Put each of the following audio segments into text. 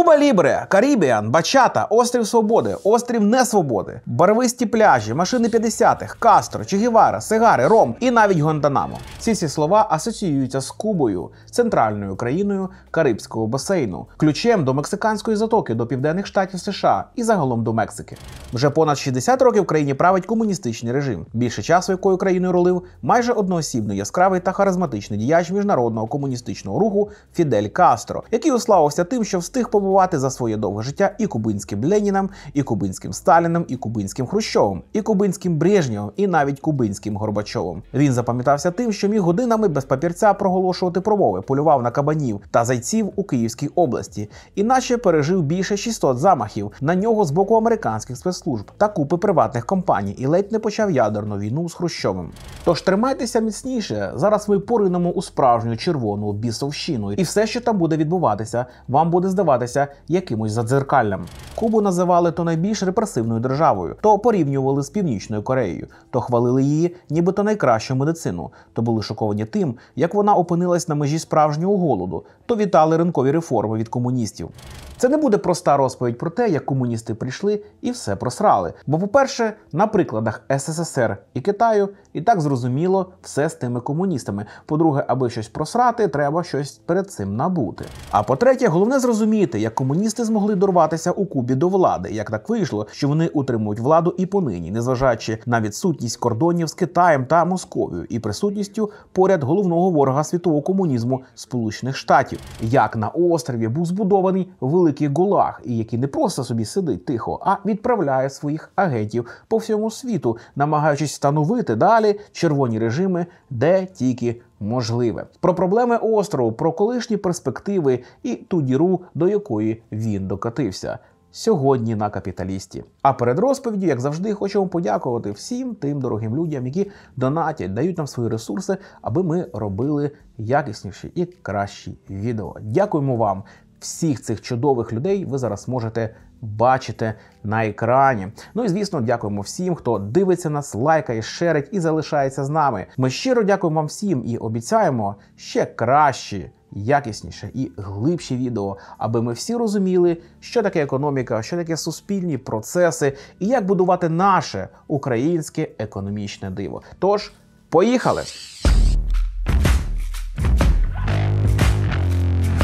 Куба Лібре, Карібіан, Бачата, Острів Свободи, Острів Несвободи, барвисті пляжі, машини 50-х, Кастро, Чегівара, Сигари, Ром і навіть Гонданама. Ці всі слова асоціюються з Кубою, центральною країною Карибського басейну, ключем до мексиканської затоки, до південних штатів США і загалом до Мексики. Вже понад 60 років в країні править комуністичний режим. Більше часу, якою країною ролив майже одноосібно яскравий та харизматичний діяч міжнародного комуністичного руху Фідель Кастро, який уславився тим, що встиг побувати відшкодувати за своє довге життя і кубинським Леніном, і кубинським Сталіном, і кубинським Хрущовим, і кубинським Брежнєвим, і навіть кубинським Горбачовим. Він запам'ятався тим, що міг годинами без папірця проголошувати промови, полював на кабанів та зайців у Київській області, іначе пережив більше 600 замахів на нього з боку американських спецслужб та купи приватних компаній, і ледь не почав ядерну війну з Хрущовим. Тож тримайтеся міцніше. Зараз ми поринемо у справжню червону бісовщину, і все, що там буде відбуватися, вам буде здаватися виявилася якимось задзеркальним. Кубу називали то найбільш репресивною державою, то порівнювали з північною Кореєю, то хвалили її, нібито найкращу медицину, то були шоковані тим, як вона опинилась на межі справжнього голоду, то вітали ринкові реформи від комуністів. Це не буде проста розповідь про те, як комуністи прийшли і все просрали. Бо, по-перше, на прикладах СССР і Китаю і так зрозуміло все з тими комуністами. По-друге, аби щось просрати, треба щось перед цим набути. А по-третє, головне зрозуміти, як як комуністи змогли дорватися у Кубі до влади. Як так вийшло, що вони утримують владу і понині, незважаючи на відсутність кордонів з Китаєм та Московією і присутністю поряд головного ворога світового комунізму Сполучених Штатів, як на острові був збудований великий гулаг, і який не просто собі сидить тихо, а відправляє своїх агентів по всьому світу, намагаючись встановити далі червоні режими, де тільки можливе. Про проблеми острову, про колишні перспективи і ту діру, до якої він докатився. Сьогодні на капіталісті. А перед розповіддю, як завжди, хочемо подякувати всім тим дорогим людям, які донатять, дають нам свої ресурси, аби ми робили якісніші і кращі відео. Дякуємо вам, всіх цих чудових людей. Ви зараз можете бачите на екрані. Ну і звісно, дякуємо всім, хто дивиться нас, лайкає, шерить і залишається з нами. Ми щиро дякуємо вам всім і обіцяємо ще кращі, якісніше і глибші відео, аби ми всі розуміли, що таке економіка, що таке суспільні процеси і як будувати наше українське економічне диво. Тож, поїхали!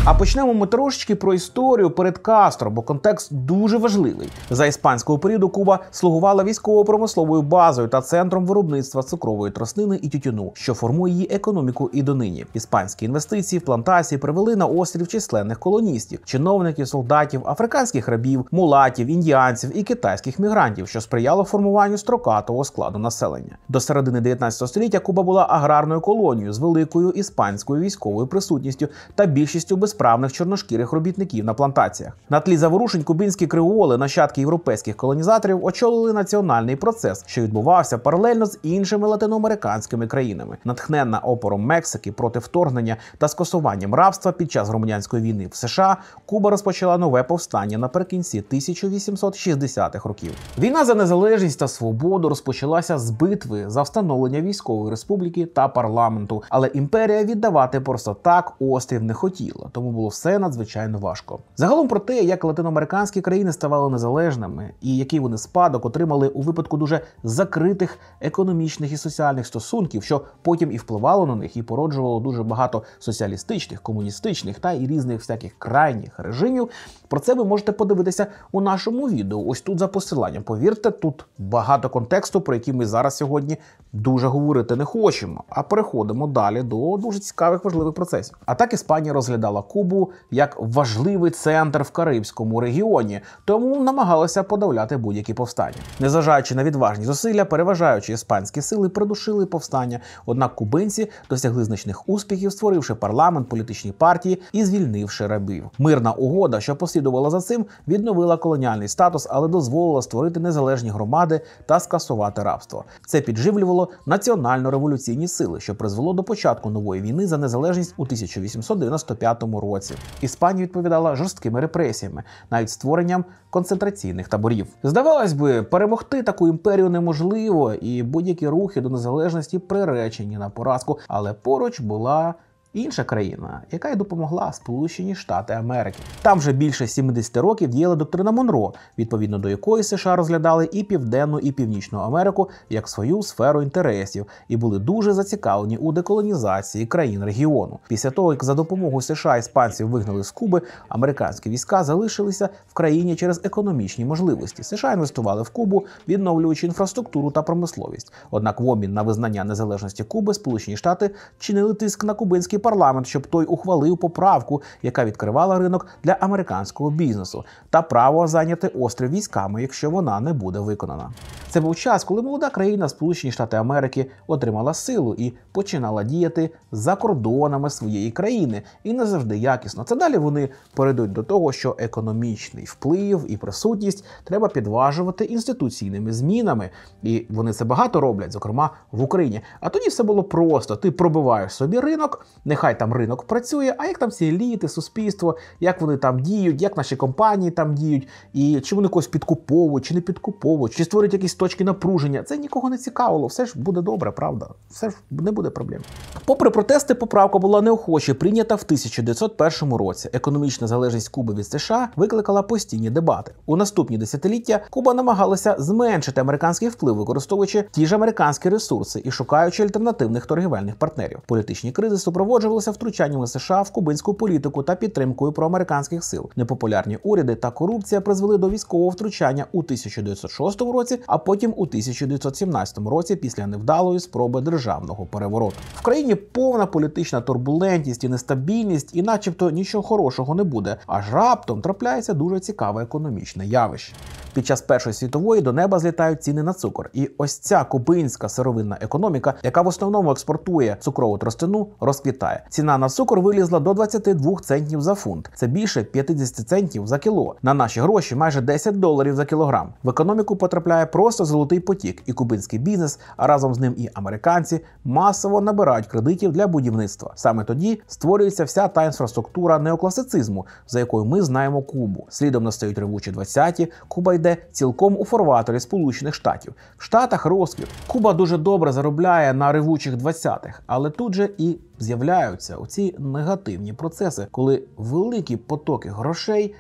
А почнемо ми трошечки про історію перед Кастро, бо контекст дуже важливий. За іспанського періоду Куба слугувала військово-промисловою базою та центром виробництва цукрової троснини і тютюну, що формує її економіку і донині. Іспанські інвестиції в плантації привели на острів численних колоністів, чиновників, солдатів, африканських рабів, мулатів, індіанців і китайських мігрантів, що сприяло формуванню строкатого складу населення. До середини 19 століття Куба була аграрною колонією з великою іспанською військовою присутністю та більшістю безпеки справних чорношкірих робітників на плантаціях. На тлі заворушень кубинські креоли, нащадки європейських колонізаторів, очолили національний процес, що відбувався паралельно з іншими латиноамериканськими країнами, натхненна опором Мексики проти вторгнення та скасуванням рабства під час громадянської війни в США. Куба розпочала нове повстання наприкінці 1860-х років. Війна за незалежність та свободу розпочалася з битви за встановлення військової республіки та парламенту, але імперія віддавати просто так острів не хотіла. Тому тому було все надзвичайно важко. Загалом про те, як латиноамериканські країни ставали незалежними і який вони спадок отримали у випадку дуже закритих економічних і соціальних стосунків, що потім і впливало на них, і породжувало дуже багато соціалістичних, комуністичних та і різних всяких крайніх режимів. Про це ви можете подивитися у нашому відео. Ось тут за посиланням. Повірте, тут багато контексту, про який ми зараз сьогодні дуже говорити не хочемо, а переходимо далі до дуже цікавих важливих процесів. А так Іспанія розглядала Кубу як важливий центр в Карибському регіоні, тому намагалася подавляти будь-які повстання. Незважаючи на відважні зусилля, переважаючи іспанські сили, придушили повстання. Однак кубинці досягли значних успіхів, створивши парламент, політичні партії і звільнивши рабів. Мирна угода, що посвідчила послідувала за цим, відновила колоніальний статус, але дозволила створити незалежні громади та скасувати рабство. Це підживлювало національно-революційні сили, що призвело до початку нової війни за незалежність у 1895 році. Іспанія відповідала жорсткими репресіями, навіть створенням концентраційних таборів. Здавалось би, перемогти таку імперію неможливо, і будь-які рухи до незалежності приречені на поразку, але поруч була. Інша країна, яка й допомогла Сполучені Штати Америки, там вже більше 70 років діяла доктрина Монро, відповідно до якої США розглядали і південну, і північну Америку як свою сферу інтересів і були дуже зацікавлені у деколонізації країн регіону. Після того, як за допомогою США іспанців вигнали з Куби, американські війська залишилися в країні через економічні можливості. США інвестували в Кубу, відновлюючи інфраструктуру та промисловість. Однак, в обмін на визнання незалежності Куби, Сполучені Штати чинили тиск на кубинські парламент, щоб той ухвалив поправку, яка відкривала ринок для американського бізнесу, та право зайняти острів військами, якщо вона не буде виконана. Це був час, коли молода країна Сполучені Штати Америки отримала силу і починала діяти за кордонами своєї країни, і не завжди якісно. Це далі вони перейдуть до того, що економічний вплив і присутність треба підважувати інституційними змінами, і вони це багато роблять, зокрема в Україні. А тоді все було просто: ти пробиваєш собі ринок, Нехай там ринок працює, а як там всі еліти, суспільство, як вони там діють, як наші компанії там діють, і чи вони когось підкуповують, чи не підкуповують, чи створюють якісь точки напруження. Це нікого не цікавило, все ж буде добре, правда. Все ж не буде проблем. Попри протести, поправка була неохоче прийнята в 1901 році. Економічна залежність Куби від США викликала постійні дебати. У наступні десятиліття Куба намагалася зменшити американський вплив, використовуючи ті ж американські ресурси і шукаючи альтернативних торгівельних партнерів. Політичні кризи супроводжували супроводжувалося втручаннями США в кубинську політику та підтримкою проамериканських сил. Непопулярні уряди та корупція призвели до військового втручання у 1906 році, а потім у 1917 році після невдалої спроби державного перевороту. В країні повна політична турбулентність і нестабільність, і, начебто, нічого хорошого не буде. Аж раптом трапляється дуже цікаве економічне явище. Під час першої світової до неба злітають ціни на цукор, і ось ця кубинська сировинна економіка, яка в основному експортує цукрову тростину, розквітає. Китаю. Ціна на цукор вилізла до 22 центів за фунт. Це більше 50 центів за кіло. На наші гроші майже 10 доларів за кілограм. В економіку потрапляє просто золотий потік, і кубинський бізнес, а разом з ним і американці масово набирають кредитів для будівництва. Саме тоді створюється вся та інфраструктура неокласицизму, за якою ми знаємо Кубу. Слідом настають ревучі 20-ті, Куба йде цілком у форваторі Сполучених Штатів. В Штатах розквіт. Куба дуже добре заробляє на ревучих 20-х, але тут же і з'являється впираються у ці негативні процеси, коли великі потоки грошей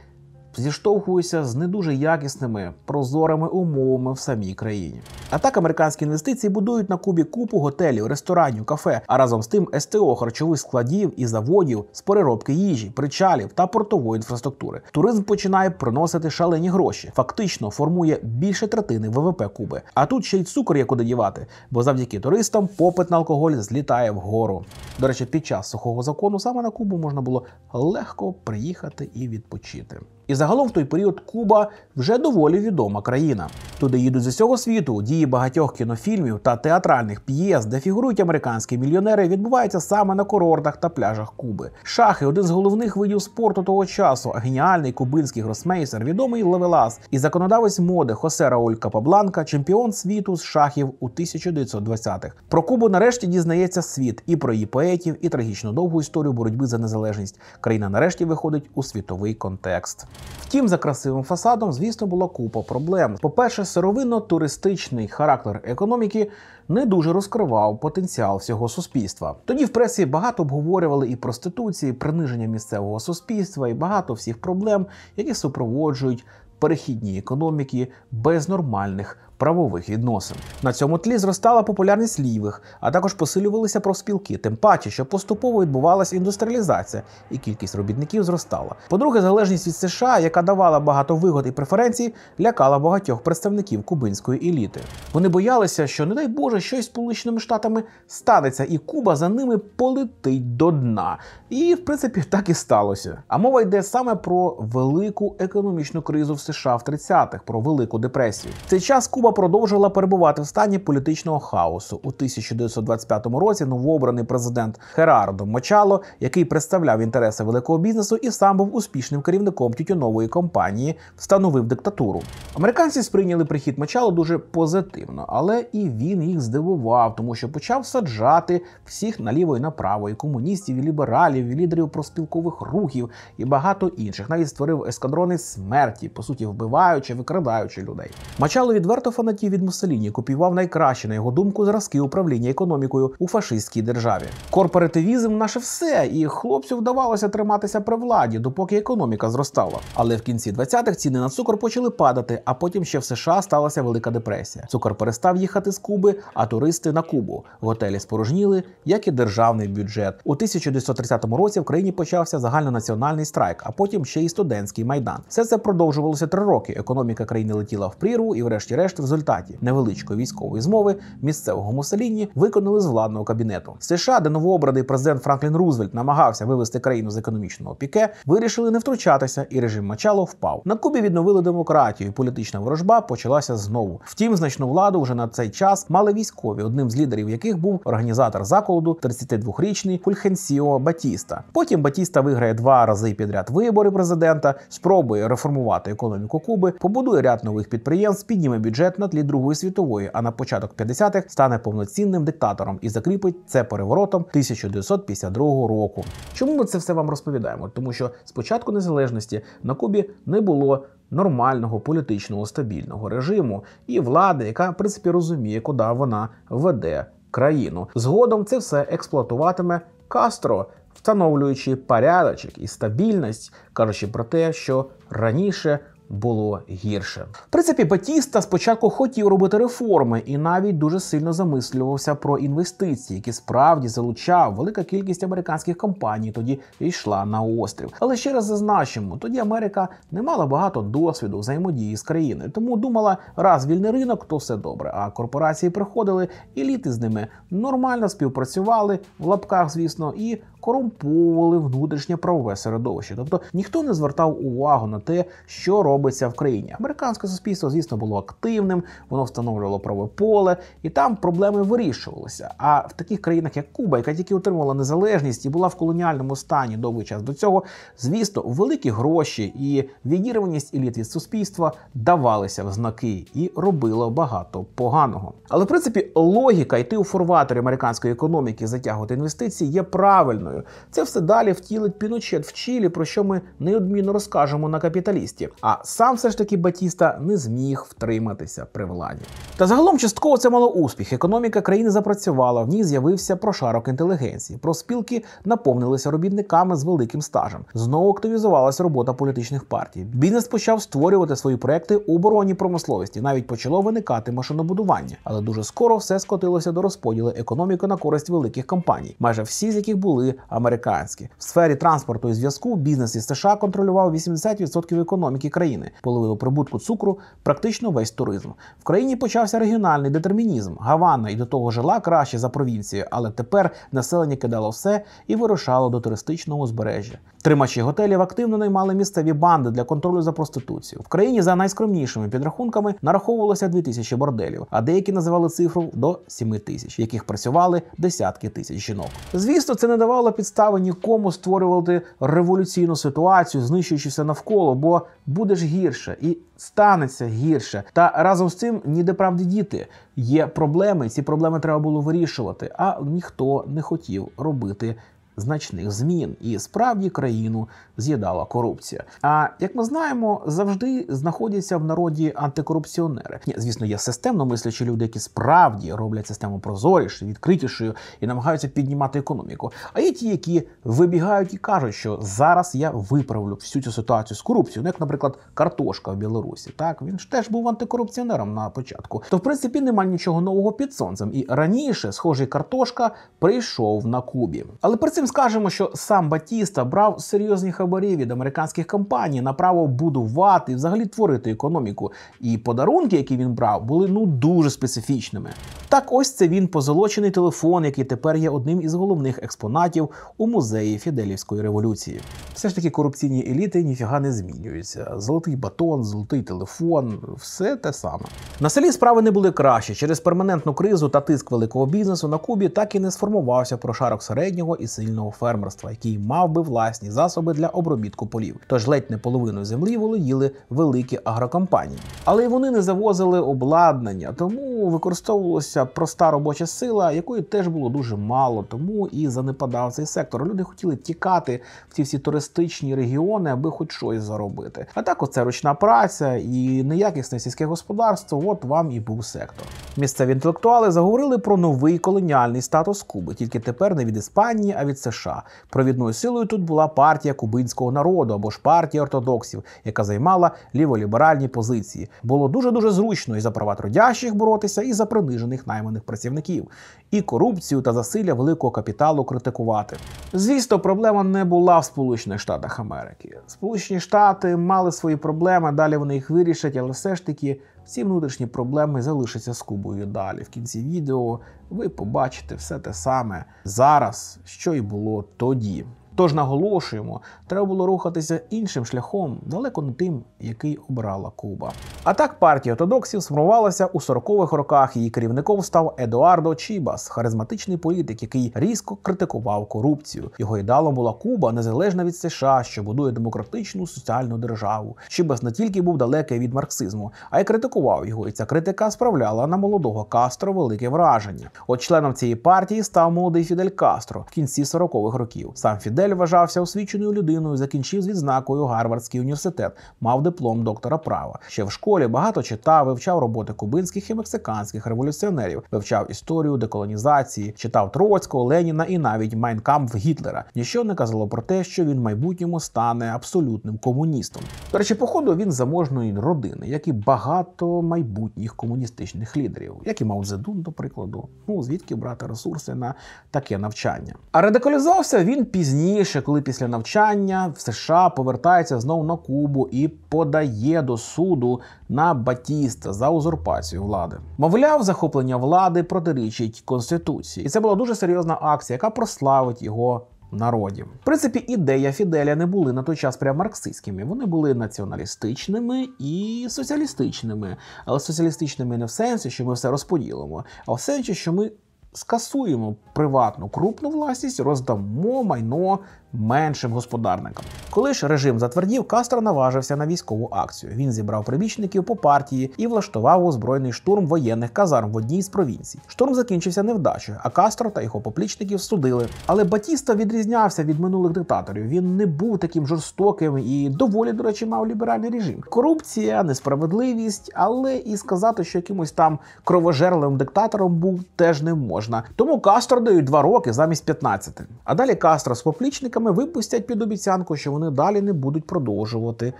зіштовхуються з не дуже якісними прозорими умовами в самій країні. А так американські інвестиції будують на кубі купу готелів, ресторанів, кафе, а разом з тим СТО харчових складів і заводів з переробки їжі, причалів та портової інфраструктури. Туризм починає приносити шалені гроші, фактично формує більше третини ВВП Куби. А тут ще й цукор є куди дівати, бо завдяки туристам попит на алкоголь злітає вгору. До речі, під час сухого закону саме на Кубу можна було легко приїхати і відпочити. І загалом в той період Куба вже доволі відома країна. Туди їдуть з усього світу. Дії багатьох кінофільмів та театральних п'єс, де фігурують американські мільйонери, відбуваються саме на курортах та пляжах Куби. Шахи один з головних видів спорту того часу. Геніальний кубинський гросмейсер, відомий левелас і законодавець моди Хосе Рауль Капабланка, чемпіон світу з шахів у 1920-х. Про Кубу нарешті дізнається світ і про її поетів, і трагічно довгу історію боротьби за незалежність. Країна нарешті виходить у світовий контекст. Втім, за красивим фасадом, звісно, була купа проблем. По-перше, сировинно-туристичний характер економіки не дуже розкривав потенціал всього суспільства. Тоді в пресі багато обговорювали і проституції, і приниження місцевого суспільства, і багато всіх проблем, які супроводжують перехідні економіки без нормальних правових відносин. На цьому тлі зростала популярність лівих, а також посилювалися профспілки, тим паче, що поступово відбувалася індустріалізація, і кількість робітників зростала. По-друге, залежність від США, яка давала багато вигод і преференцій, лякала багатьох представників кубинської еліти. Вони боялися, що, не дай Боже, щось з Сполученими Штатами станеться, і Куба за ними полетить до дна. І в принципі так і сталося. А мова йде саме про велику економічну кризу в США в 30-х, про велику депресію. В цей час Куба. Куба продовжила перебувати в стані політичного хаосу у 1925 році. Новообраний президент Херардо Мочало, який представляв інтереси великого бізнесу і сам був успішним керівником тютюнової компанії, встановив диктатуру. Американці сприйняли прихід Мочало дуже позитивно, але і він їх здивував, тому що почав саджати всіх наліво і направо, і комуністів, і лібералів, і лідерів проспілкових рухів і багато інших. Навіть створив ескадрони смерті, по суті, вбиваючи, викрадаючи людей. Мочало відверто Фанатів від Муссоліні купівав найкраще на його думку, зразки управління економікою у фашистській державі. Корпоративізм наше все, і хлопцю вдавалося триматися при владі, допоки економіка зростала. Але в кінці 20-х ціни на цукор почали падати, а потім ще в США сталася велика депресія. Цукор перестав їхати з Куби, а туристи на Кубу. Готелі спорожніли, як і державний бюджет. У 1930 році в країні почався загальнонаціональний страйк, а потім ще й студентський майдан. Все це продовжувалося три роки. Економіка країни летіла в прірву і, врешті-решт, результаті невеличкої військової змови місцевого Мусоліні виконали з владного кабінету. США, де новообраний президент Франклін Рузвельт намагався вивести країну з економічного піке, вирішили не втручатися, і режим Мачало впав. На Кубі відновили демократію. Політична ворожба почалася знову. Втім, значну владу вже на цей час мали військові, одним з лідерів яких був організатор заколоду, 32-річний Кульхенсіо Батіста. Потім Батіста виграє два рази підряд вибори президента, спробує реформувати економіку Куби, побудує ряд нових підприємств, підніме бюджет як на тлі Другої світової, а на початок 50-х стане повноцінним диктатором і закріпить це переворотом 1952 року. Чому ми це все вам розповідаємо? Тому що спочатку незалежності на Кубі не було. Нормального політичного стабільного режиму і влади, яка в принципі розуміє, куди вона веде країну. Згодом це все експлуатуватиме Кастро, встановлюючи порядочок і стабільність, кажучи про те, що раніше було гірше. В принципі, Батіста спочатку хотів робити реформи і навіть дуже сильно замислювався про інвестиції, які справді залучав велика кількість американських компаній. Тоді йшла на острів. Але ще раз зазначимо, тоді Америка не мала багато досвіду взаємодії з країною, тому думала, раз вільний ринок, то все добре. А корпорації приходили, еліти з ними нормально співпрацювали в лапках, звісно, і корумповували внутрішнє правове середовище. Тобто ніхто не звертав увагу на те, що робиться в країні. Американське суспільство, звісно, було активним, воно встановлювало правове поле, і там проблеми вирішувалися. А в таких країнах, як Куба, яка тільки отримувала незалежність і була в колоніальному стані довгий час до цього, звісно, великі гроші і відірваність еліт від суспільства давалися в знаки і робило багато поганого. Але в принципі логіка йти у форваторі американської економіки затягувати інвестиції є правильною. Україною. Це все далі втілить піночет в Чилі, про що ми неодмінно розкажемо на капіталісті. А сам все ж таки Батіста не зміг втриматися при владі. Та загалом частково це мало успіх. Економіка країни запрацювала, в ній з'явився прошарок інтелігенції. Проспілки наповнилися робітниками з великим стажем. Знову активізувалася робота політичних партій. Бізнес почав створювати свої проекти у обороні промисловості. Навіть почало виникати машинобудування, але дуже скоро все скотилося до розподілу економіки на користь великих компаній, майже всі з яких були американські в сфері транспорту і зв'язку. Бізнес із США контролював 80% економіки країни, половину прибутку цукру, практично весь туризм. В країні почався регіональний детермінізм. Гавана і до того жила краще за провінцію, але тепер населення кидало все і вирушало до туристичного узбережжя. Тримачі готелів активно наймали місцеві банди для контролю за проституцією. В країні за найскромнішими підрахунками нараховувалося 2 тисячі борделів, а деякі називали цифру до 7 тисяч, яких працювали десятки тисяч жінок. Звісно, це не давало підстави нікому створювати революційну ситуацію, знищуючися навколо, бо будеш гірше і станеться гірше. Та разом з цим ніде правди діти. Є проблеми, ці проблеми треба було вирішувати. А ніхто не хотів робити значних змін, і справді країну з'їдала корупція. А як ми знаємо, завжди знаходяться в народі антикорупціонери. Ні, звісно, є системно мислячі люди, які справді роблять систему прозорішою, відкритішою і намагаються піднімати економіку. А є ті, які вибігають і кажуть, що зараз я виправлю всю цю ситуацію з корупцією, ну, як, наприклад, картошка в Білорусі. Так він ж теж був антикорупціонером на початку. То в принципі немає нічого нового під сонцем. І раніше, схожий картошка прийшов на Кубі, але при цим. Потім скажемо, що сам Батіста брав серйозні хабарі від американських компаній на право будувати і взагалі творити економіку. І подарунки, які він брав, були ну дуже специфічними. Так, ось це він позолочений телефон, який тепер є одним із головних експонатів у музеї Фіделівської революції. Все ж таки корупційні еліти ніфіга не змінюються. Золотий батон, золотий телефон, все те саме. На селі справи не були краще. Через перманентну кризу та тиск великого бізнесу на Кубі так і не сформувався прошарок середнього і сильного спільного фермерства, який мав би власні засоби для обробітку полів. Тож ледь не половину землі володіли великі агрокомпанії. Але й вони не завозили обладнання, тому використовувалася проста робоча сила, якої теж було дуже мало, тому і занепадав цей сектор. Люди хотіли тікати в ці всі туристичні регіони, аби хоч щось заробити. А так оце ручна праця і неякісне сільське господарство. От вам і був сектор. Місцеві інтелектуали заговорили про новий колоніальний статус Куби, тільки тепер не від Іспанії, а від США. Провідною силою тут була партія кубинського народу або ж партія ортодоксів, яка займала ліволіберальні позиції. Було дуже дуже зручно і за права трудящих боротися, і за принижених найманих працівників, і корупцію та засилля великого капіталу критикувати. Звісно, проблема не була в Сполучених Штатах Америки. Сполучені Штати мали свої проблеми, далі вони їх вирішать, але все ж таки. Всі внутрішні проблеми залишаться з Кубою далі. В кінці відео ви побачите все те саме зараз, що й було тоді. Тож наголошуємо, треба було рухатися іншим шляхом, далеко не тим, який обрала Куба. А так партія ортодоксів сформувалася у 40-х роках. Її керівником став Едуардо Чібас, харизматичний політик, який різко критикував корупцію. Його ідеалом була Куба, незалежна від США, що будує демократичну соціальну державу. Чібас не тільки був далекий від марксизму, а й критикував його. І ця критика справляла на молодого Кастро велике враження. От членом цієї партії став молодий Фідель Кастро в кінці 40-х років. Сам Фідель. Дель вважався освіченою людиною, закінчив з відзнакою Гарвардський університет, мав диплом доктора права. Ще в школі багато читав, вивчав роботи кубинських і мексиканських революціонерів, вивчав історію деколонізації, читав Троцького, Леніна і навіть Майнкамп Гітлера. Ніщо не казало про те, що він в майбутньому стане абсолютним комуністом. До речі, походу він заможної родини, як і багато майбутніх комуністичних лідерів, як і Мау Цзедун, до прикладу. Ну звідки брати ресурси на таке навчання? А радикалізувався він пізніше пізніше, коли після навчання в США повертається знову на Кубу і подає до суду на Батіста за узурпацію влади. Мовляв, захоплення влади протирічить конституції, і це була дуже серйозна акція, яка прославить його. народів. в принципі, ідея Фіделя не були на той час прям марксистськими. Вони були націоналістичними і соціалістичними, але соціалістичними не в сенсі, що ми все розподілимо, а в сенсі, що ми скасуємо приватну крупну власність, роздамо майно меншим господарникам. Коли ж режим затвердів, Кастро наважився на військову акцію. Він зібрав прибічників по партії і влаштував озброєний штурм воєнних казарм в одній з провінцій. Штурм закінчився невдачею, а Кастро та його поплічників судили. Але Батіста відрізнявся від минулих диктаторів. Він не був таким жорстоким і доволі, до речі, мав ліберальний режим. Корупція, несправедливість, але і сказати, що якимось там кровожерливим диктатором був теж не можна. Тому Кастро дають 2 роки замість 15. А далі Кастро з поплічниками фірми випустять під обіцянку, що вони далі не будуть продовжувати.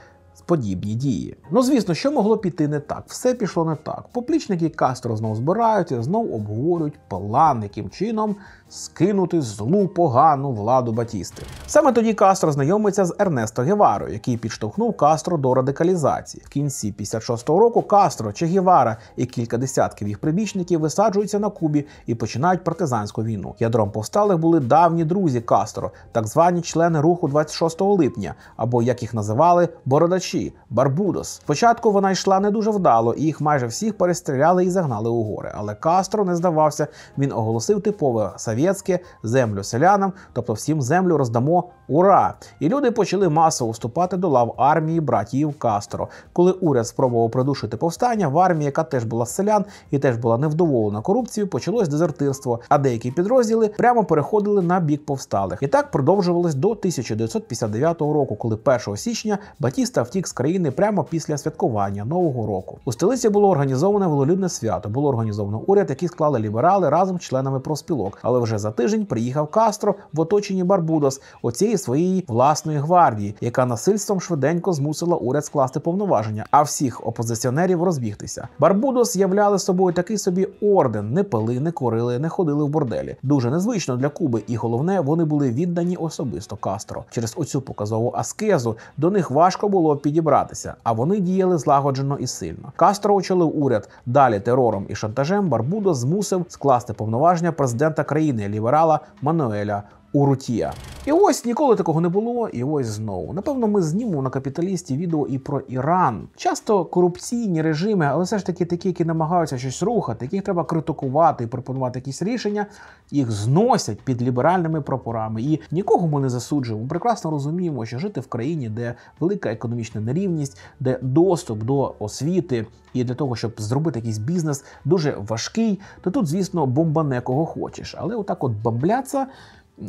Подібні дії. Ну, звісно, що могло піти не так, все пішло не так. Поплічники Кастро знову збираються, знову обговорюють план, яким чином скинути злу погану владу Батісти. Саме тоді Кастро знайомиться з Ернесто Геварою, який підштовхнув Кастро до радикалізації. В кінці 56-го року Кастро, Че Гевара і кілька десятків їх прибічників висаджуються на Кубі і починають партизанську війну. Ядром повсталих були давні друзі Кастро, так звані члени руху 26 липня, або як їх називали бородачі Барбудос. Спочатку вона йшла не дуже вдало, і їх майже всіх перестріляли і загнали у гори. Але Кастро не здавався. Він оголосив типове Новєцьке, землю селянам, тобто всім землю роздамо ура! І люди почали масово вступати до лав армії братіїв Кастро. Коли уряд спробував придушити повстання, в армії, яка теж була з селян і теж була невдоволена корупцією, почалось дезертирство, а деякі підрозділи прямо переходили на бік повсталих. І так продовжувалось до 1959 року, коли 1 січня Батіста втік з країни прямо після святкування нового року. У столиці було організоване вололюдне свято. Було організовано уряд, який склали ліберали разом з членами профспілок. Але вже за тиждень приїхав Кастро в оточенні Барбудос, оцієї своєї власної гвардії, яка насильством швиденько змусила уряд скласти повноваження, а всіх опозиціонерів розбігтися. Барбудос являли собою такий собі орден: не пили, не курили, не ходили в борделі. Дуже незвично для Куби, і головне, вони були віддані особисто Кастро. Через оцю показову аскезу до них важко було підібратися, а вони діяли злагоджено і сильно. Кастро очолив уряд далі терором і шантажем. Барбудос змусив скласти повноваження президента країни либерала Мануеля у Рутія. І ось ніколи такого не було. І ось знову. Напевно, ми знімемо на капіталісті відео і про Іран. Часто корупційні режими, але все ж таки такі, які намагаються щось рухати, яких треба критикувати і пропонувати якісь рішення, їх зносять під ліберальними прапорами. І нікого ми не засуджуємо. Ми прекрасно розуміємо, що жити в країні, де велика економічна нерівність, де доступ до освіти і для того, щоб зробити якийсь бізнес, дуже важкий. То тут, звісно, бомбане кого хочеш, але отак, от бомбляться –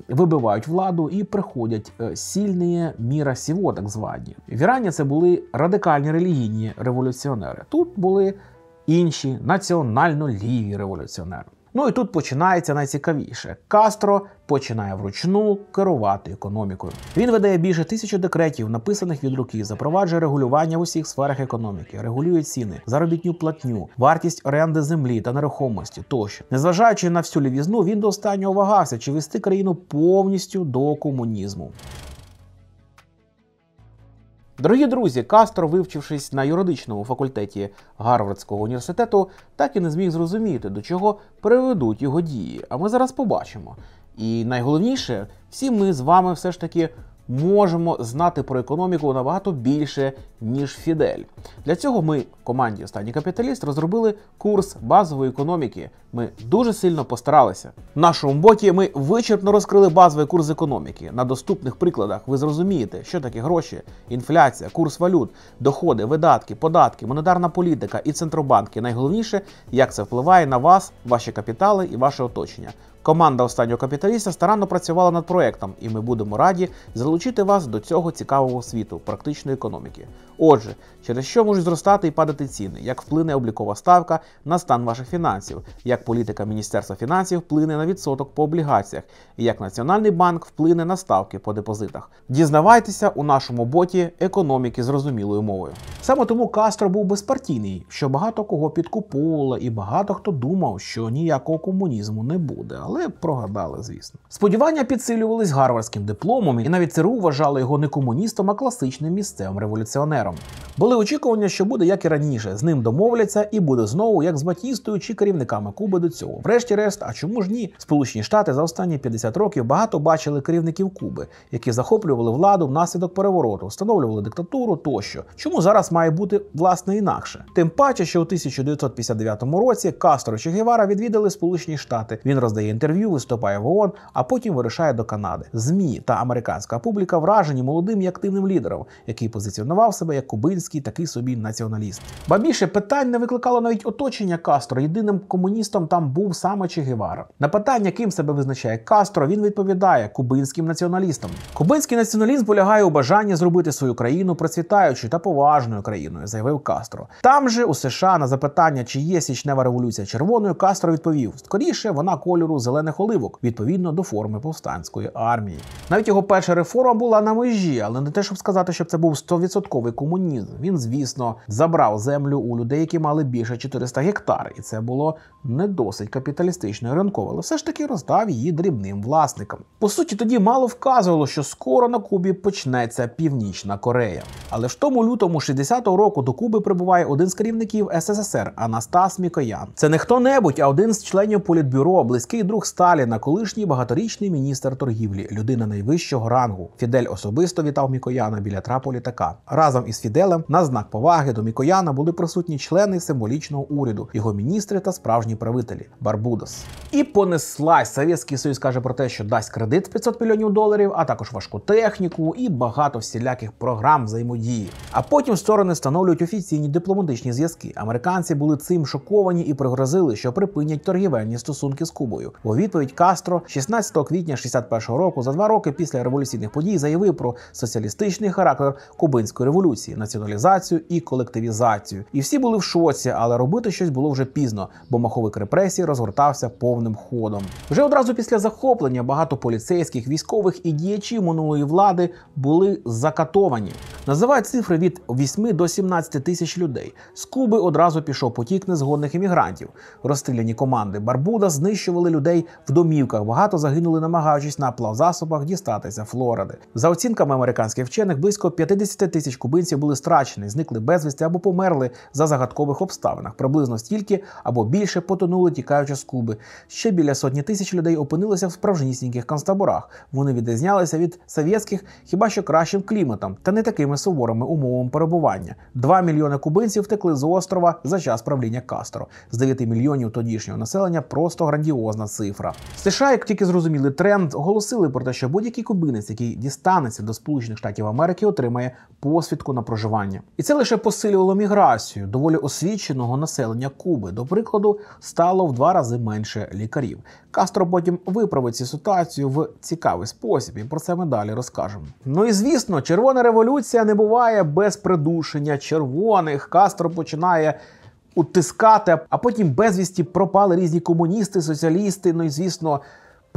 вибивають владу і приходять е, сільні міра сіво, так звані. В Ірані це були радикальні релігійні революціонери. Тут були інші національно ліві революціонери. Ну і тут починається найцікавіше. Кастро починає вручну керувати економікою. Він видає більше тисячі декретів, написаних від руки, запроваджує регулювання в усіх сферах економіки, регулює ціни, заробітню платню, вартість оренди землі та нерухомості тощо. Незважаючи на всю лівізну, він до останнього вагався чи вести країну повністю до комунізму. Дорогі друзі, Кастро, вивчившись на юридичному факультеті Гарвардського університету, так і не зміг зрозуміти, до чого приведуть його дії. А ми зараз побачимо. І найголовніше, всі ми з вами все ж таки можемо знати про економіку набагато більше, ніж Фідель. Для цього ми команді Останній капіталіст розробили курс базової економіки. Ми дуже сильно постаралися. В нашому боті ми вичерпно розкрили базовий курс економіки. На доступних прикладах ви зрозумієте, що таке гроші, інфляція, курс валют, доходи, видатки, податки, монетарна політика і центробанки. Найголовніше, як це впливає на вас, ваші капітали і ваше оточення. Команда останнього капіталіста старанно працювала над проектом, і ми будемо раді залучити вас до цього цікавого світу, практичної економіки. Отже, через що можуть зростати і падати ціни, як вплине облікова ставка на стан ваших фінансів, як політика Міністерства фінансів вплине на відсоток по облігаціях, і як Національний банк вплине на ставки по депозитах. Дізнавайтеся у нашому боті економіки зрозумілою мовою. Саме тому Кастро був безпартійний, що багато кого підкуповувало, і багато хто думав, що ніякого комунізму не буде. Але але прогадали, звісно. Сподівання підсилювались гарвардським дипломом, і навіть ЦРУ вважали його не комуністом, а класичним місцевим революціонером. Були очікування, що буде як і раніше, з ним домовляться і буде знову, як з Батістою чи керівниками Куби до цього. Врешті-решт, а чому ж ні? Сполучені Штати за останні 50 років багато бачили керівників Куби, які захоплювали владу внаслідок перевороту, встановлювали диктатуру тощо. Чому зараз має бути власне інакше? Тим паче, що у 1959 році Кастро чи відвідали Сполучені Штати. Він роздає інтерв'ю інтерв'ю, виступає в ООН, а потім вирушає до Канади. Змі та американська публіка вражені молодим і активним лідером, який позиціонував себе як кубинський, такий собі націоналіст. Ба більше питань не викликало навіть оточення Кастро. Єдиним комуністом там був саме Че Гевара. На питання, ким себе визначає Кастро, він відповідає кубинським націоналістам. Кубинський націоналізм полягає у бажанні зробити свою країну процвітаючою та поважною країною, заявив Кастро. Там же у США на запитання, чи є січнева революція червоною, Кастро відповів: скоріше вона кольору зеленого зелених оливок відповідно до форми повстанської армії. Навіть його перша реформа була на межі, але не те, щоб сказати, щоб це був 100% комунізм. Він, звісно, забрав землю у людей, які мали більше 400 гектар, і це було не досить капіталістично і ринково, але все ж таки роздав її дрібним власникам. По суті, тоді мало вказувало, що скоро на Кубі почнеться Північна Корея. Але ж тому лютому 60-го року до Куби прибуває один з керівників СССР Анастас Мікоян. Це не хто-небудь, а один з членів політбюро, близький друг друг Сталіна, колишній багаторічний міністр торгівлі, людина найвищого рангу. Фідель особисто вітав Мікояна біля трапу літака. Разом із Фіделем на знак поваги до Мікояна були присутні члени символічного уряду, його міністри та справжні правителі Барбудос. І понеслась Совєтський Союз каже про те, що дасть кредит в 500 мільйонів доларів, а також важку техніку і багато всіляких програм взаємодії. А потім сторони встановлюють офіційні дипломатичні зв'язки. Американці були цим шоковані і пригрозили, що припинять торгівельні стосунки з Кубою. У відповідь Кастро 16 квітня 61 року, за два роки після революційних подій, заявив про соціалістичний характер кубинської революції, націоналізацію і колективізацію. І всі були в шоці, але робити щось було вже пізно, бо маховик репресій розгортався повним ходом. Вже одразу після захоплення багато поліцейських, військових і діячів минулої влади були закатовані. Називають цифри від 8 до 17 тисяч людей. З Куби одразу пішов потік незгодних іммігрантів. Розстріляні команди Барбуда знищували людей людей в домівках. Багато загинули, намагаючись на плавзасобах дістатися Флориди. За оцінками американських вчених, близько 50 тисяч кубинців були страчені, зникли безвісти або померли за загадкових обставинах. Приблизно стільки або більше потонули, тікаючи з Куби. Ще біля сотні тисяч людей опинилися в справжнісіньких концтаборах. Вони відрізнялися від совєтських хіба що кращим кліматом та не такими суворими умовами перебування. Два мільйони кубинців втекли з острова за час правління Кастро. З 9 мільйонів тодішнього населення просто грандіозна цифра цифра. США, як тільки зрозуміли тренд, оголосили про те, що будь-який кубинець, який дістанеться до Сполучених Штатів Америки, отримає посвідку на проживання, і це лише посилювало міграцію доволі освіченого населення Куби. До прикладу, стало в два рази менше лікарів. Кастро потім виправить цю ситуацію в цікавий спосіб, і про це ми далі розкажемо. Ну і звісно, червона революція не буває без придушення червоних. Кастро починає утискати, а потім безвісті пропали різні комуністи, соціалісти, ну і звісно,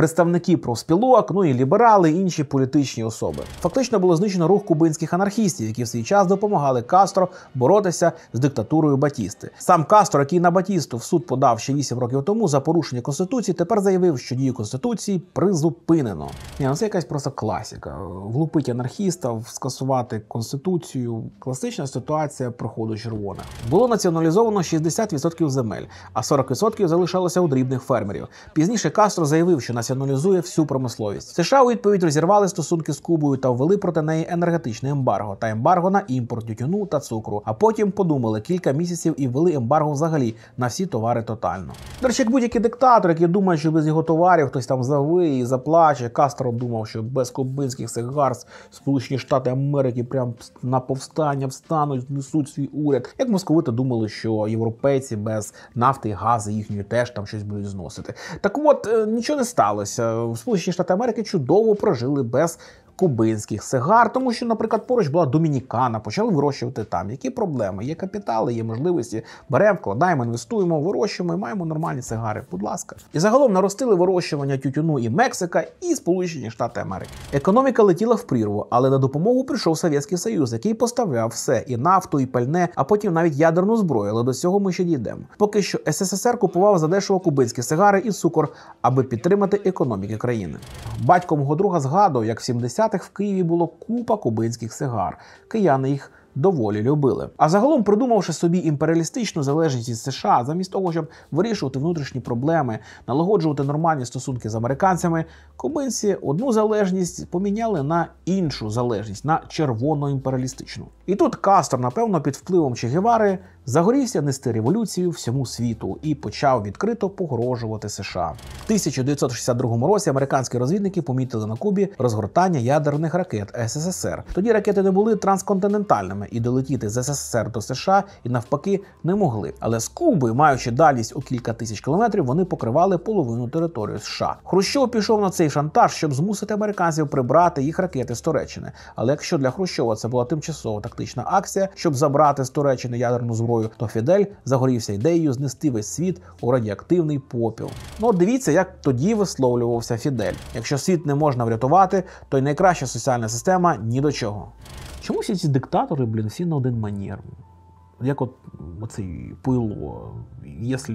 представники профспілок, ну і ліберали, інші політичні особи. Фактично було знищено рух кубинських анархістів, які в свій час допомагали Кастро боротися з диктатурою Батісти. Сам Кастро, який на Батісту в суд подав ще 8 років тому за порушення конституції, тепер заявив, що дію конституції призупинено. Ні, ну це якась просто класіка. Влупить анархіста, скасувати конституцію. Класична ситуація проходу червона. Було націоналізовано 60% земель, а 40% залишалося у дрібних фермерів. Пізніше Кастро заявив, що на націоналізує всю промисловість. США у відповідь розірвали стосунки з Кубою та ввели проти неї енергетичне ембарго та ембарго на імпорт тютюну та цукру. А потім подумали кілька місяців і ввели ембарго взагалі на всі товари тотально. До речі, як будь-який диктатор, який думає, що без його товарів хтось там завиє і заплаче. Кастро думав, що без кубинських сигарств Сполучені Штати Америки прям на повстання встануть, знесуть свій уряд. Як московити думали, що європейці без нафти, газу їхньої теж там щось будуть зносити. Так от е, нічого не стало боялися. Сполучені Штати Америки чудово прожили без кубинських сигар, тому що, наприклад, поруч була Домінікана, почали вирощувати там. Які проблеми? Є капітали, є можливості. Беремо, вкладаємо, інвестуємо, вирощуємо і маємо нормальні сигари. Будь ласка, і загалом наростили вирощування тютюну і Мексика, і Сполучені Штати Америки. Економіка летіла в прірву, але на допомогу прийшов Совєтський Союз, який поставляв все і нафту, і пальне, а потім навіть ядерну зброю. Але до цього ми ще дійдемо. Поки що СССР купував задешево кубинські сигари і цукор, аби підтримати економіки країни. Батько мого друга згадував, як в 70-х в Києві було купа кубинських сигар. Кияни їх. Доволі любили. А загалом, придумавши собі імперіалістичну залежність від США, замість того, щоб вирішувати внутрішні проблеми, налагоджувати нормальні стосунки з американцями, кубинці одну залежність поміняли на іншу залежність, на червоно-імперіалістичну. І тут Кастро, напевно, під впливом Чегевари загорівся нести революцію всьому світу і почав відкрито погрожувати США. В 1962 році американські розвідники помітили на Кубі розгортання ядерних ракет СССР. Тоді ракети не були трансконтинентальними і долетіти з СССР до США і навпаки не могли. Але з Куби, маючи дальність у кілька тисяч кілометрів, вони покривали половину території США. Хрущов пішов на цей шантаж, щоб змусити американців прибрати їх ракети з Туреччини. Але якщо для Хрущова це була тимчасова тактична акція, щоб забрати з Туреччини ядерну зброю собою, то Фідель загорівся ідеєю знести весь світ у радіоактивний попіл. Ну дивіться, як тоді висловлювався Фідель. Якщо світ не можна врятувати, то й найкраща соціальна система ні до чого. Чому всі ці диктатори, блін, всі на один манір? як от оцей пило. Якщо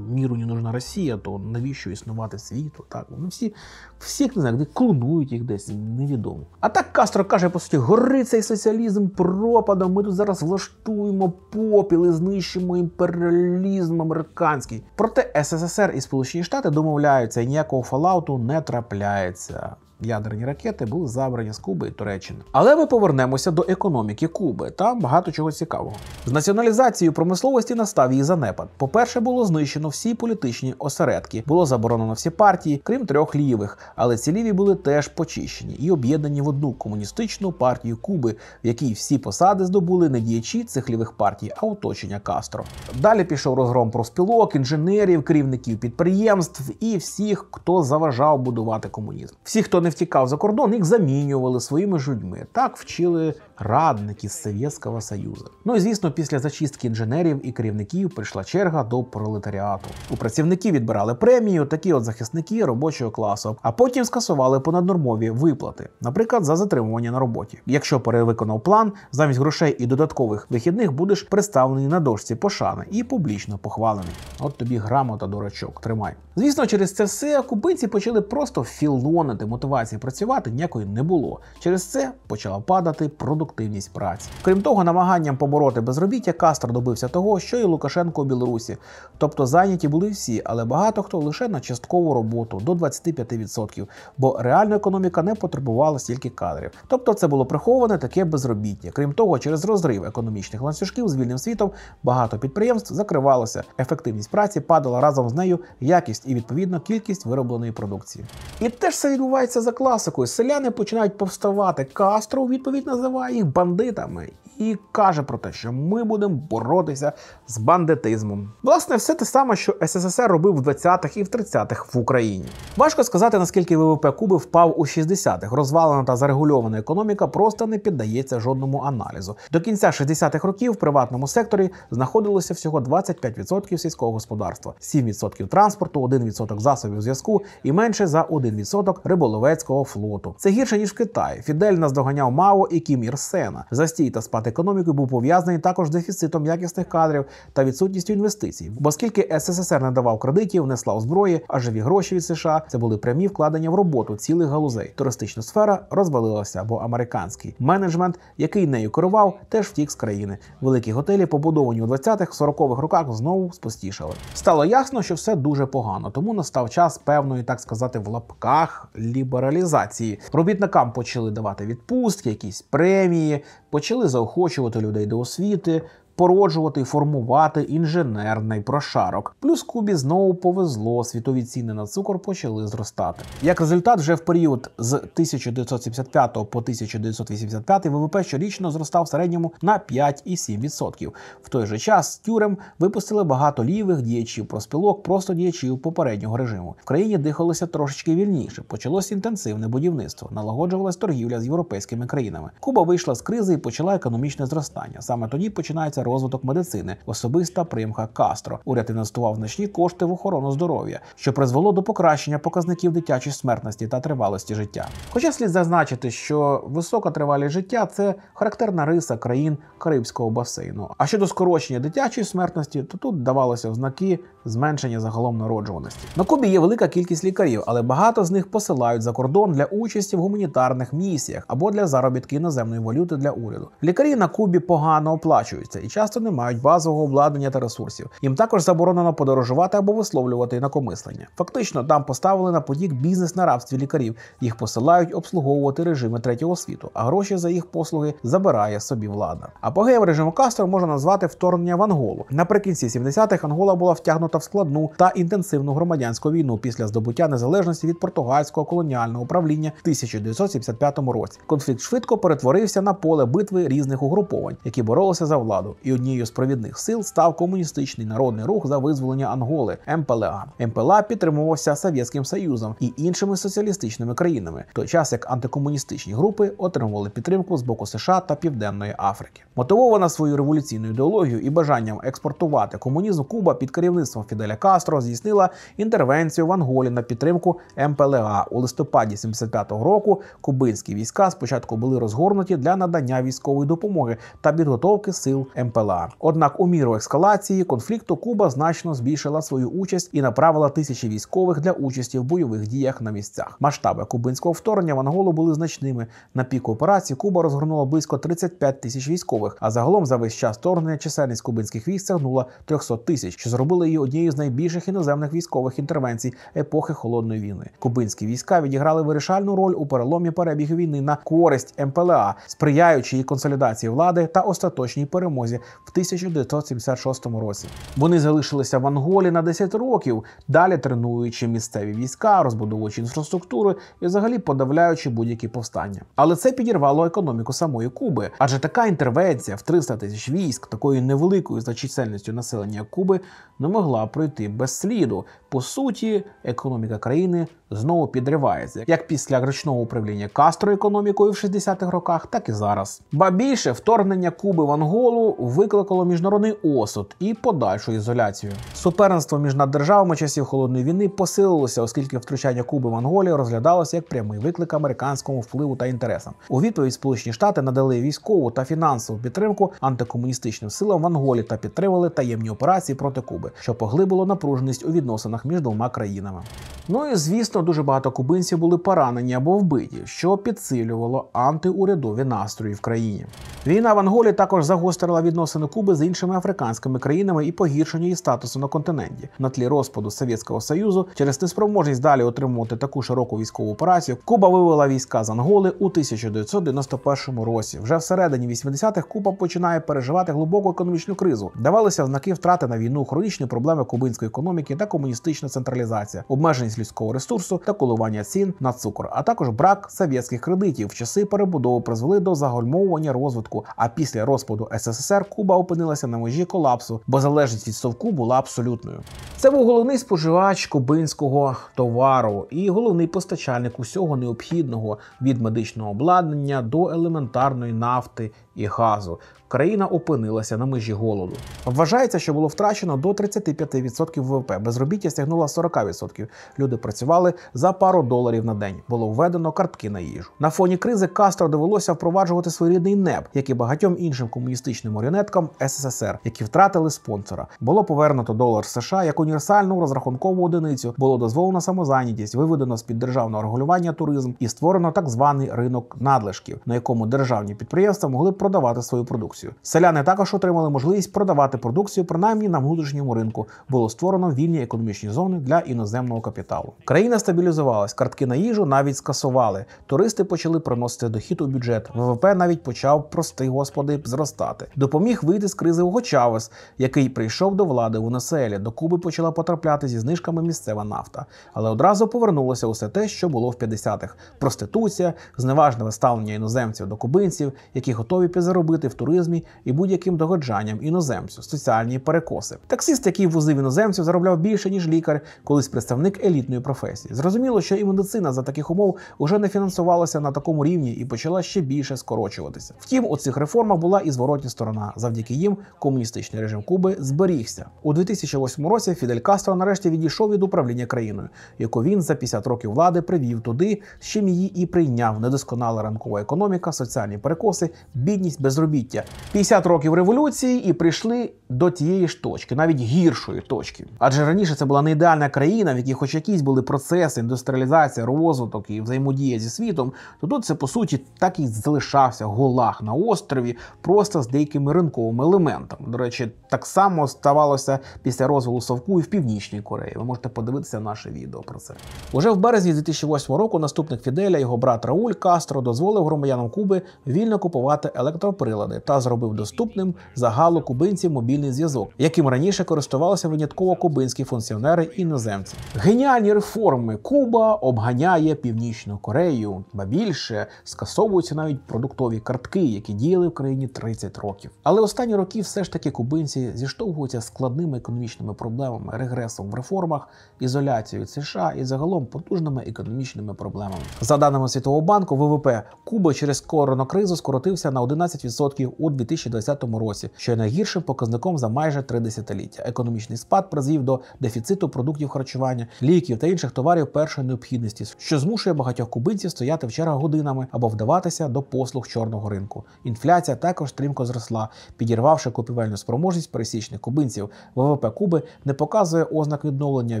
міру не нужна Росія, то навіщо існувати світу? Так вони ну, всі всіх не знаю, де клонують їх десь, невідомо. А так Кастро каже, по суті, гори цей соціалізм пропадом. Ми тут зараз влаштуємо попіл і знищимо імперіалізм американський. Проте СССР і Сполучені Штати домовляються, і ніякого фалауту не трапляється ядерні ракети були забрані з Куби і Туреччини. Але ми повернемося до економіки Куби. Там багато чого цікавого. З націоналізацією промисловості настав її занепад. По-перше, було знищено всі політичні осередки, було заборонено всі партії, крім трьох лівих. Але ці ліві були теж почищені і об'єднані в одну комуністичну партію Куби, в якій всі посади здобули не діячі цих лівих партій, а оточення Кастро. Далі пішов розгром профспілок, інженерів, керівників підприємств і всіх, хто заважав будувати комунізм. Всі, хто не втікав за кордон, їх замінювали своїми людьми. Так вчили радники з Совєтського Союзу. Ну і звісно, після зачистки інженерів і керівників прийшла черга до пролетаріату. У працівників відбирали премію, такі от захисники робочого класу, а потім скасували понаднормові виплати, наприклад, за затримування на роботі. Якщо перевиконав план, замість грошей і додаткових вихідних будеш представлений на дошці пошани і публічно похвалений. От тобі грамота дурачок, тримай. Звісно, через це все кубинці почали просто філонити мотивацію мотивації працювати ніякої не було. Через це почала падати продуктивність праці. Крім того, намаганням побороти безробіття Кастро добився того, що і Лукашенко у Білорусі. Тобто зайняті були всі, але багато хто лише на часткову роботу до 25%, бо реальна економіка не потребувала стільки кадрів. Тобто, це було приховане таке безробіття. Крім того, через розрив економічних ланцюжків з вільним світом багато підприємств закривалося. Ефективність праці падала разом з нею якість і відповідно кількість виробленої продукції. І теж це відбувається за класикою. Селяни починають повставати. Кастро у відповідь називає їх бандитами і каже про те, що ми будемо боротися з бандитизмом. Власне, все те саме, що СССР робив в 20-х і в 30-х в Україні. Важко сказати, наскільки ВВП Куби впав у 60-х. Розвалена та зарегульована економіка просто не піддається жодному аналізу. До кінця 60-х років в приватному секторі знаходилося всього 25% сільського господарства, 7% транспорту, 1% засобів зв'язку і менше за 1% риболовецького флоту. Це гірше ніж в Китаї. Фідель наздоганяв Мао і Кім Ір Сена. Застій та спати економікою був пов'язаний також з дефіцитом якісних кадрів та відсутністю інвестицій, оскільки СССР не давав кредитів, не слав зброї, а живі гроші від США це були прямі вкладення в роботу цілих галузей. Туристична сфера розвалилася, бо американський менеджмент, який нею керував, теж втік з країни. Великі готелі, побудовані у 20-х-40-х роках, знову спустішали. Стало ясно, що все дуже погано, тому настав час певної, так сказати, в лапках лібералізації. Робітникам почали давати відпустки, якісь премії почали заохочувати людей до освіти, породжувати і формувати інженерний прошарок. Плюс Кубі знову повезло, світові ціни на цукор почали зростати. Як результат, вже в період з 1975 по 1985 ВВП щорічно зростав в середньому на 5,7%. В той же час тюрем випустили багато лівих діячів проспілок, просто діячів попереднього режиму. В країні дихалося трошечки вільніше. Почалось інтенсивне будівництво, налагоджувалась торгівля з європейськими країнами. Куба вийшла з кризи і почала економічне зростання. Саме тоді починається розвиток медицини, особиста примха Кастро. Уряд інвестував значні кошти в охорону здоров'я, що призвело до покращення показників дитячої смертності та тривалості життя. Хоча слід зазначити, що висока тривалість життя це характерна риса країн Карибського басейну. А щодо скорочення дитячої смертності, то тут давалося в знаки зменшення загалом народжуваності. На Кубі є велика кількість лікарів, але багато з них посилають за кордон для участі в гуманітарних місіях або для заробітки іноземної валюти для уряду. Лікарі на Кубі погано оплачуються, і часто не мають базового обладнання та ресурсів. Їм також заборонено подорожувати або висловлювати інакомислення. Фактично, там поставили на потік бізнес на рабстві лікарів. Їх посилають обслуговувати режими третього світу, а гроші за їх послуги забирає собі влада. Апогеєм режиму Кастро можна назвати вторгнення в Анголу. Наприкінці 70-х Ангола була втягнута в складну та інтенсивну громадянську війну після здобуття незалежності від португальського колоніального управління в 1975 році. Конфлікт швидко перетворився на поле битви різних угруповань, які боролися за владу і однією з провідних сил став комуністичний народний рух за визволення Анголи МПЛА. МПЛА підтримувався Совєтським Союзом і іншими соціалістичними країнами, в той час як антикомуністичні групи отримували підтримку з боку США та Південної Африки. Мотивована свою революційну ідеологію і бажанням експортувати комунізм Куба під керівництвом Фіделя Кастро здійснила інтервенцію в Анголі на підтримку МПЛА у листопаді 75-го року. Кубинські війська спочатку були розгорнуті для надання військової допомоги та підготовки сил МПЛА. МПЛА. Однак, у міру ескалації конфлікту Куба значно збільшила свою участь і направила тисячі військових для участі в бойових діях на місцях. Масштаби кубинського вторгнення в Анголу були значними. На піку операції Куба розгорнула близько 35 тисяч військових, а загалом за весь час вторгнення чисельність кубинських військ сягнула 300 тисяч, що зробило її однією з найбільших іноземних військових інтервенцій епохи холодної війни. Кубинські війська відіграли вирішальну роль у переломі перебігу війни на користь МПЛА, сприяючи її консолідації влади та остаточній перемозі в 1976 році. Вони залишилися в Анголі на 10 років, далі тренуючи місцеві війська, розбудовуючи інфраструктури і взагалі подавляючи будь-які повстання. Але це підірвало економіку самої Куби, адже така інтервенція в 300 тисяч військ, такою невеликою за чисельністю населення Куби, не могла пройти без сліду. По суті, економіка країни знову підривається, як після гречного управління Кастро економікою в 60-х роках, так і зараз. Ба більше вторгнення Куби в Анголу викликало міжнародний осуд і подальшу ізоляцію. Суперництво між наддержавами часів холодної війни посилилося, оскільки втручання Куби в Анголі розглядалося як прямий виклик американському впливу та інтересам. У відповідь Сполучені Штати надали військову та фінансову підтримку антикомуністичним силам в Анголі та підтримали таємні операції проти Куби, що поглибило напруженість у відносинах між двома країнами. Ну і звісно дуже багато кубинців були поранені або вбиті, що підсилювало антиурядові настрої в країні. Війна в Анголі також загострила відносини Куби з іншими африканськими країнами і погіршення її статусу на континенті на тлі розпаду Совєтського Союзу через неспроможність далі отримувати таку широку військову операцію. Куба вивела війська з Анголи у 1991 році. Вже всередині 80-х Куба починає переживати глибоку економічну кризу. Давалися знаки втрати на війну, хронічні проблеми кубинської економіки та комуністична централізація, обмеженість людського ресурсу курсу та коливання цін на цукор, а також брак совєтських кредитів в часи перебудови призвели до загальмовування розвитку. А після розпаду СССР Куба опинилася на межі колапсу, бо залежність від совку була абсолютною. Це був головний споживач кубинського товару і головний постачальник усього необхідного від медичного обладнання до елементарної нафти і газу країна опинилася на межі голоду. Вважається, що було втрачено до 35% ВВП. Безробіття стягнуло 40%. Люди працювали за пару доларів на день. Було введено картки на їжу. На фоні кризи Кастро довелося впроваджувати своєрідний неб, як і багатьом іншим комуністичним маріонеткам СССР, які втратили спонсора. Було повернуто долар США як універсальну розрахункову одиницю. Було дозволено самозайнятість, виведено з під державного регулювання туризм і створено так званий ринок надлишків, на якому державні підприємства могли продавати свою продукцію продукцію. Селяни також отримали можливість продавати продукцію, принаймні на внутрішньому ринку. Було створено вільні економічні зони для іноземного капіталу. Країна стабілізувалась, картки на їжу навіть скасували. Туристи почали приносити дохід у бюджет. ВВП навіть почав, прости господи, зростати. Допоміг вийти з кризи Уго Чавес, який прийшов до влади у населі. До Куби почала потрапляти зі знижками місцева нафта, але одразу повернулося усе те, що було в 50-х: проституція, зневажливе ставлення іноземців до кубинців, які готові підзаробити в туризмі колоніалізмі і будь-яким догоджанням іноземцю, соціальні перекоси. Таксист, який возив іноземців, заробляв більше ніж лікар, колись представник елітної професії. Зрозуміло, що і медицина за таких умов уже не фінансувалася на такому рівні і почала ще більше скорочуватися. Втім, у цих реформах була і зворотня сторона. Завдяки їм комуністичний режим Куби зберігся у 2008 році. Фідель Кастро нарешті відійшов від управління країною, яку він за 50 років влади привів туди, з чим її і прийняв недосконала ранкова економіка, соціальні перекоси, бідність, безробіття. 50 років революції і прийшли до тієї ж точки, навіть гіршої точки. Адже раніше це була не ідеальна країна, в якій, хоч якісь були процеси, індустріалізація, розвиток і взаємодія зі світом, то тут це по суті так і залишався голах на острові, просто з деякими ринковими елементами. До речі, так само ставалося після розвилу Совку і в Північній Кореї. Ви можете подивитися наше відео про це. Уже в березні 2008 року наступник Фіделя, його брат Рауль Кастро дозволив громадянам Куби вільно купувати електроприлади та зробив доступним загалу кубинців мобільний зв'язок, яким раніше користувалися винятково кубинські функціонери і іноземці. Геніальні реформи Куба обганяє Північну Корею, ба більше скасовуються навіть продуктові картки, які діяли в країні 30 років. Але останні роки все ж таки кубинці зіштовхуються складними економічними проблемами, регресом в реформах, ізоляцією США і загалом потужними економічними проблемами. За даними Світового банку, ВВП Куба через коронокризу скоротився на 11% у 2020 році, що є найгіршим показником за майже три десятиліття. Економічний спад призвів до дефіциту продуктів харчування, ліків та інших товарів першої необхідності, що змушує багатьох кубинців стояти в чергах годинами або вдаватися до послуг чорного ринку. Інфляція також стрімко зросла, підірвавши купівельну спроможність пересічних кубинців. ВВП Куби не показує ознак відновлення.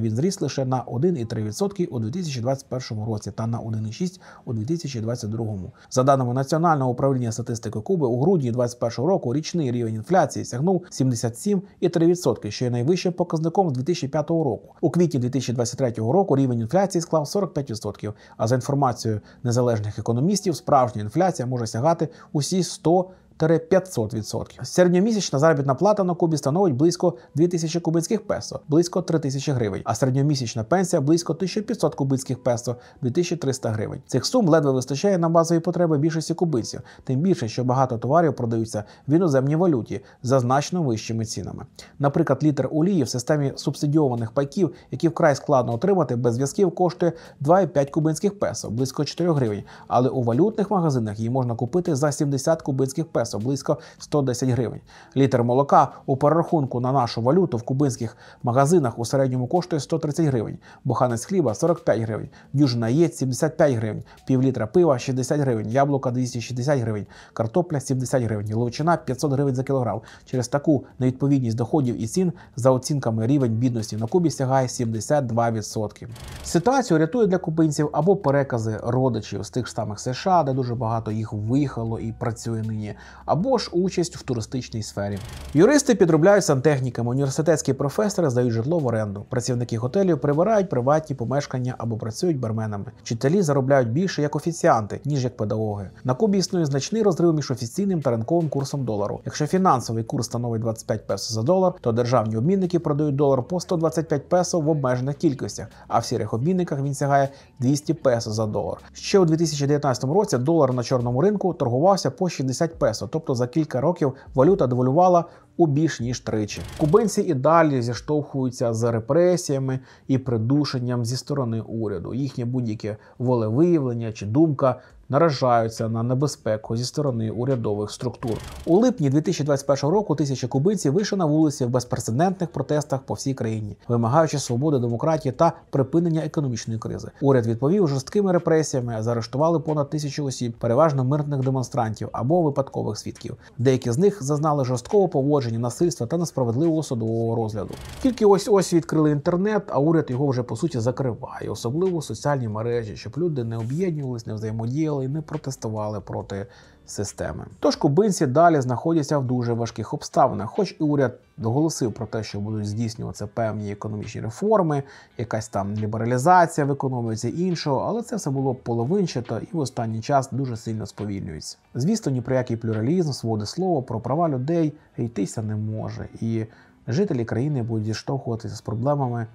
Він зріс лише на 1,3% у 2021 році та на 1,6% у 2022. За даними Національного управління статистики Куби, у грудні 2021 2021 року річний рівень інфляції сягнув 77,3%, що є найвищим показником з 2005 року. У квітні 2023 року рівень інфляції склав 45%, А за інформацією незалежних економістів, справжня інфляція може сягати усі 100%. 500%. Середньомісячна заробітна плата на кубі становить близько 2000 кубицьких песо, близько 3000 гривень, а середньомісячна пенсія близько 1500 кубицьких песо, 2300 гривень. Цих сум ледве вистачає на базові потреби більшості кубиців, тим більше, що багато товарів продаються в іноземній валюті за значно вищими цінами. Наприклад, літр олії в системі субсидіованих пайків, які вкрай складно отримати без зв'язків, коштує 2,5 кубинських песо, близько 4 гривень, але у валютних магазинах її можна купити за 70 кубинських песо м'яса близько 110 гривень. Літр молока у перерахунку на нашу валюту в кубинських магазинах у середньому коштує 130 гривень, буханець хліба 45 гривень, дюжина яєць 75 гривень, півлітра пива 60 гривень, яблука 260 гривень, картопля 70 гривень, ловчина 500 гривень за кілограм. Через таку невідповідність доходів і цін за оцінками рівень бідності на Кубі сягає 72%. Ситуацію рятує для кубинців або перекази родичів з тих самих США, де дуже багато їх виїхало і працює нині, або ж участь в туристичній сфері. Юристи підробляють сантехніками. університетські професори здають житло в оренду, працівники готелів прибирають приватні помешкання або працюють барменами. Вчителі заробляють більше як офіціанти, ніж як педагоги. На Кубі існує значний розрив між офіційним та ринковим курсом долару. Якщо фінансовий курс становить 25 песо за долар, то державні обмінники продають долар по 125 песо в обмежених кількостях, а в сірих обмінниках він сягає 200 песо за долар. Ще у 2019 році долар на чорному ринку торгувався по 60 песо тобто за кілька років валюта девалювала у більш ніж тричі. Кубинці і далі зіштовхуються з репресіями і придушенням зі сторони уряду. Їхнє будь-яке волевиявлення чи думка наражаються на небезпеку зі сторони урядових структур. У липні 2021 року тисячі кубинців вийшли на вулиці в безпрецедентних протестах по всій країні, вимагаючи свободи, демократії та припинення економічної кризи. Уряд відповів жорсткими репресіями, заарештували понад тисячу осіб, переважно мирних демонстрантів або випадкових свідків. Деякі з них зазнали жорсткого поводження, насильства та несправедливого судового розгляду. Тільки ось ось відкрили інтернет, а уряд його вже по суті закриває, особливо соціальні мережі, щоб люди не об'єднувались, не взаємодіяли і не протестували проти системи. Тож кубинці далі знаходяться в дуже важких обставинах, хоч і уряд доголосив про те, що будуть здійснюватися певні економічні реформи, якась там лібералізація в економіці іншого, але це все було половинчато і в останній час дуже сильно сповільнюється. Звісно, ні про який плюралізм, своди слова про права людей йтися не може, і жителі країни будуть зіштовхуватися з проблемами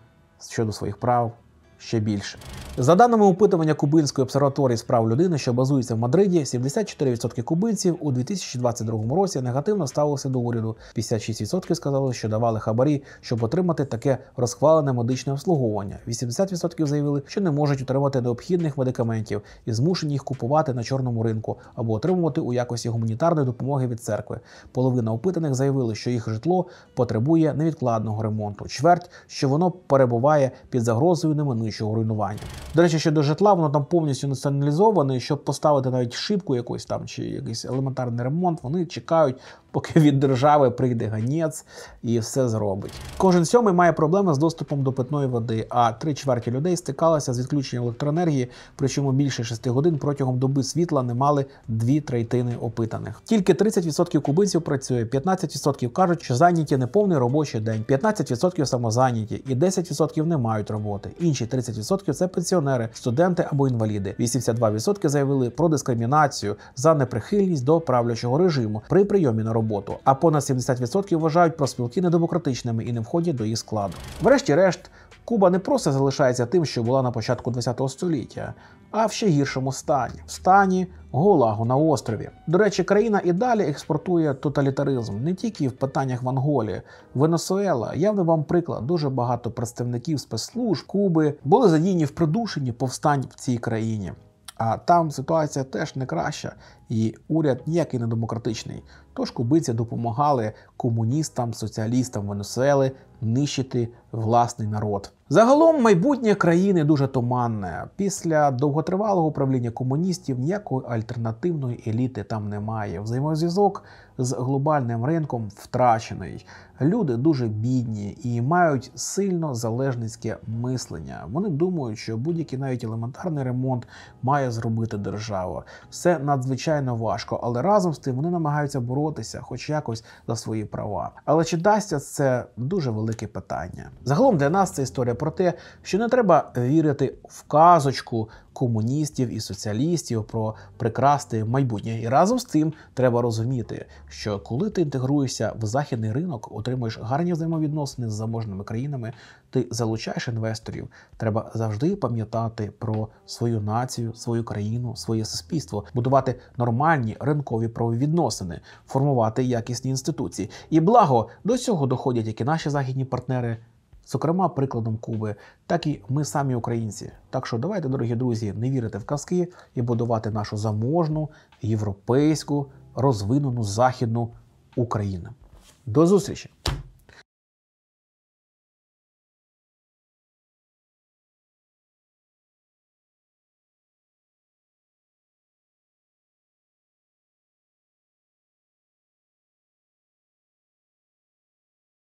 щодо своїх прав ще більше. За даними опитування Кубинської обсерваторії справ людини, що базується в Мадриді, 74% кубинців у 2022 році негативно ставилися до уряду. 56% сказали, що давали хабарі, щоб отримати таке розхвалене медичне обслуговування. 80% заявили, що не можуть отримати необхідних медикаментів і змушені їх купувати на чорному ринку або отримувати у якості гуманітарної допомоги від церкви. Половина опитаних заявили, що їх житло потребує невідкладного ремонту. Чверть, що воно перебуває під загрозою неминучого будь руйнування. До речі, щодо житла, воно там повністю націоналізоване. Щоб поставити навіть шибку якусь там чи якийсь елементарний ремонт, вони чекають, поки від держави прийде ганець і все зробить. Кожен сьомий має проблеми з доступом до питної води, а три чверті людей стикалися з відключенням електроенергії, причому більше шести годин протягом доби світла не мали дві третини опитаних. Тільки 30% кубинців працює, 15% кажуть, що зайняті неповний робочий день, 15% самозайняті і 10% не мають роботи. Інші 30% – це пенсіонери, студенти або інваліди. 82% заявили про дискримінацію за неприхильність до правлячого режиму при прийомі на роботу. А понад 70% вважають профспілки недемократичними і не входять до їх складу. Врешті-решт. Куба не просто залишається тим, що була на початку ХХ століття а в ще гіршому стані в стані Голагу на острові. До речі, країна і далі експортує тоталітаризм не тільки в питаннях в Анголі, Венесуела. Явно вам приклад дуже багато представників спецслужб Куби були задіяні в придушенні повстань в цій країні. А там ситуація теж не краща, і уряд ніякий не демократичний. Тож кубинці допомагали комуністам, соціалістам Венесуели нищити власний народ. Загалом майбутнє країни дуже туманне. Після довготривалого управління комуністів ніякої альтернативної еліти там немає. Взаємозв'язок з глобальним ринком втрачений. Люди дуже бідні і мають сильно залежницьке мислення. Вони думають, що будь-який навіть елементарний ремонт має зробити держава. Все надзвичайно звичайно важко, але разом з тим вони намагаються боротися, хоч якось за свої права. Але чи дасться це дуже велике питання? Загалом для нас це історія про те, що не треба вірити в казочку комуністів і соціалістів про прекрасне майбутнє. І разом з тим треба розуміти, що коли ти інтегруєшся в західний ринок, отримуєш гарні взаємовідносини з заможними країнами, ти залучаєш інвесторів. Треба завжди пам'ятати про свою націю, свою країну, своє суспільство, будувати нормальні ринкові правовідносини, формувати якісні інституції. І благо до цього доходять як і наші західні партнери зокрема прикладом Куби, так і ми самі українці. Так що давайте, дорогі друзі, не вірити в казки і будувати нашу заможну, європейську, розвинену західну Україну. До зустрічі!